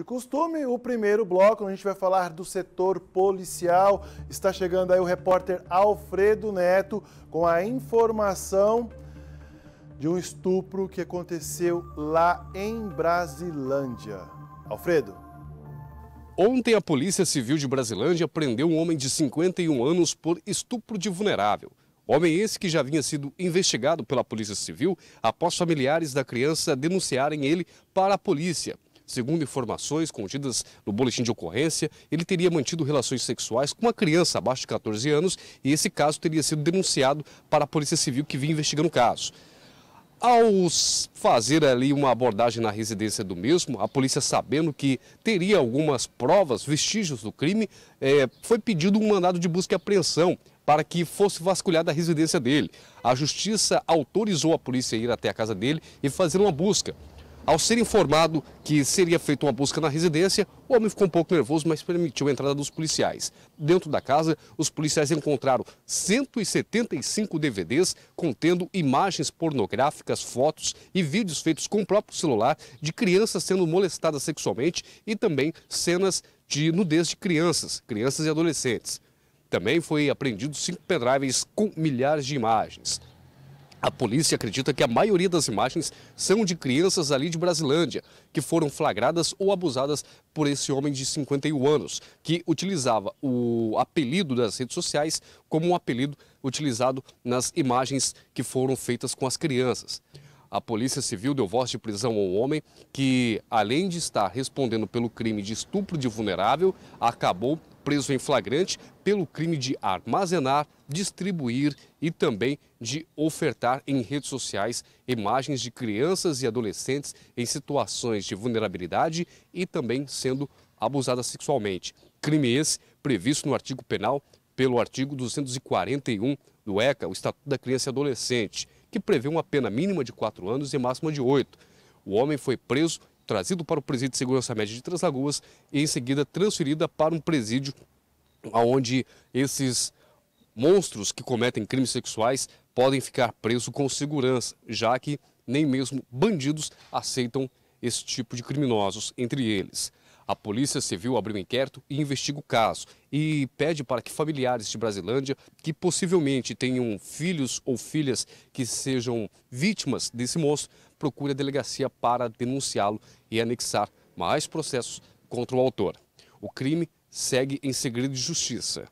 de costume, o primeiro bloco, a gente vai falar do setor policial. Está chegando aí o repórter Alfredo Neto com a informação de um estupro que aconteceu lá em Brasilândia. Alfredo. Ontem, a Polícia Civil de Brasilândia prendeu um homem de 51 anos por estupro de vulnerável. Homem esse que já vinha sido investigado pela Polícia Civil após familiares da criança denunciarem ele para a polícia. Segundo informações contidas no boletim de ocorrência, ele teria mantido relações sexuais com uma criança abaixo de 14 anos e esse caso teria sido denunciado para a Polícia Civil que vinha investigando o caso. Ao fazer ali uma abordagem na residência do mesmo, a polícia, sabendo que teria algumas provas, vestígios do crime, é, foi pedido um mandado de busca e apreensão para que fosse vasculhada a residência dele. A justiça autorizou a polícia a ir até a casa dele e fazer uma busca. Ao ser informado que seria feita uma busca na residência, o homem ficou um pouco nervoso, mas permitiu a entrada dos policiais. Dentro da casa, os policiais encontraram 175 DVDs contendo imagens pornográficas, fotos e vídeos feitos com o próprio celular de crianças sendo molestadas sexualmente e também cenas de nudez de crianças, crianças e adolescentes. Também foi apreendido cinco pendrives com milhares de imagens. A polícia acredita que a maioria das imagens são de crianças ali de Brasilândia, que foram flagradas ou abusadas por esse homem de 51 anos, que utilizava o apelido das redes sociais como um apelido utilizado nas imagens que foram feitas com as crianças. A Polícia Civil deu voz de prisão ao homem que, além de estar respondendo pelo crime de estupro de vulnerável, acabou preso em flagrante pelo crime de armazenar, distribuir e também de ofertar em redes sociais imagens de crianças e adolescentes em situações de vulnerabilidade e também sendo abusadas sexualmente. Crime esse previsto no artigo penal pelo artigo 241 do ECA, o Estatuto da Criança e Adolescente, que prevê uma pena mínima de 4 anos e máxima de 8. O homem foi preso trazido para o presídio de segurança média de Três Lagoas e em seguida transferida para um presídio onde esses monstros que cometem crimes sexuais podem ficar presos com segurança, já que nem mesmo bandidos aceitam esse tipo de criminosos entre eles. A Polícia Civil abriu um inquérito e investiga o caso e pede para que familiares de Brasilândia que possivelmente tenham filhos ou filhas que sejam vítimas desse monstro procurem a delegacia para denunciá-lo e anexar mais processos contra o autor. O crime segue em segredo de justiça.